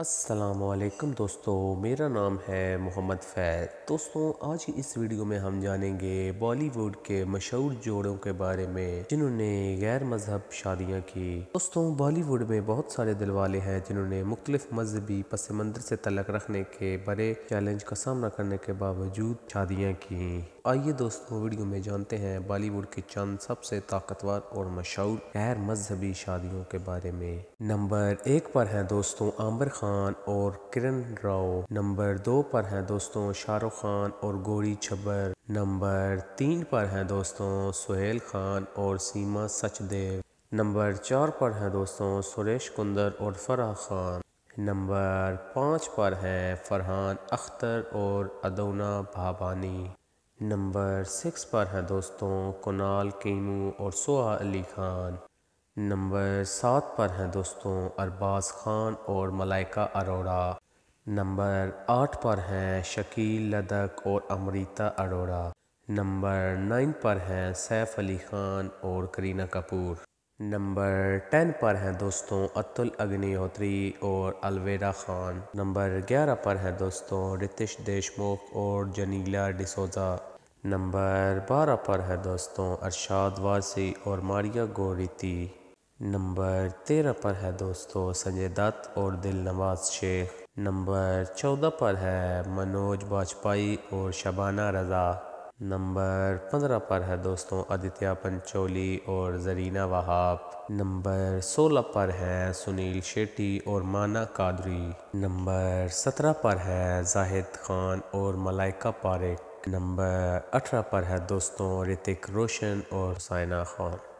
असलकम दोस्तों मेरा नाम है मोहम्मद फ़ैज़ दोस्तों आज की इस वीडियो में हम जानेंगे बॉलीवुड के मशहूर जोड़ों के बारे में जिन्होंने गैर मजहब शादियां की दोस्तों बॉलीवुड में बहुत सारे दिलवाले हैं जिन्होंने मुख्तलिफ मजहबी पस मंदिर से तलक रखने के बड़े चैलेंज का सामना करने के बावजूद शादियाँ की आइए दोस्तों वीडियो में जानते हैं बॉलीवुड के चंद सबसे ताकतवर और मशहूर गैर मजहबी शादियों के बारे में नंबर एक पर है दोस्तों आम्बर खान खान और किरण राव नंबर दो पर हैं दोस्तों शाहरुख खान और गोरी छब्बर नंबर तीन पर हैं दोस्तों सुहेल खान और सीमा सचदेव नंबर चार पर हैं दोस्तों सुरेश कुंदर और फराह खान नंबर पाँच पर हैं फरहान अख्तर और अदौना भाबानी नंबर सिक्स पर हैं दोस्तों कुनाल कीमू और सोहा अली खान नंबर सात पर हैं दोस्तों अरबाज खान और मलाइका अरोड़ा नंबर आठ पर हैं शकील लदक और अमरीता अरोड़ा नंबर नाइन पर हैं सैफ अली खान और करीना कपूर नंबर टेन पर हैं दोस्तों अतुल अग्निहोत्री और अलवेरा खान नंबर ग्यारह पर हैं दोस्तों रितिश देशमुख और जनीला डिसोजा नंबर बारह पर है दोस्तों अरशाद वारसी और मारिया गोरीती नंबर तेरह पर है दोस्तों संजय दत्त और दिल नवाज शेख नंबर चौदह पर है मनोज वाजपेयी और शबाना रज़ा नंबर पंद्रह पर है दोस्तों आदित्य पंचोली और जरीना वहाब नंबर सोलह पर है सुनील शेट्टी और माना कादरी नंबर सत्रह पर है जाहिद खान और मलाइका पारेख नंबर अठारह पर है दोस्तों ऋतिक रोशन और साइना खान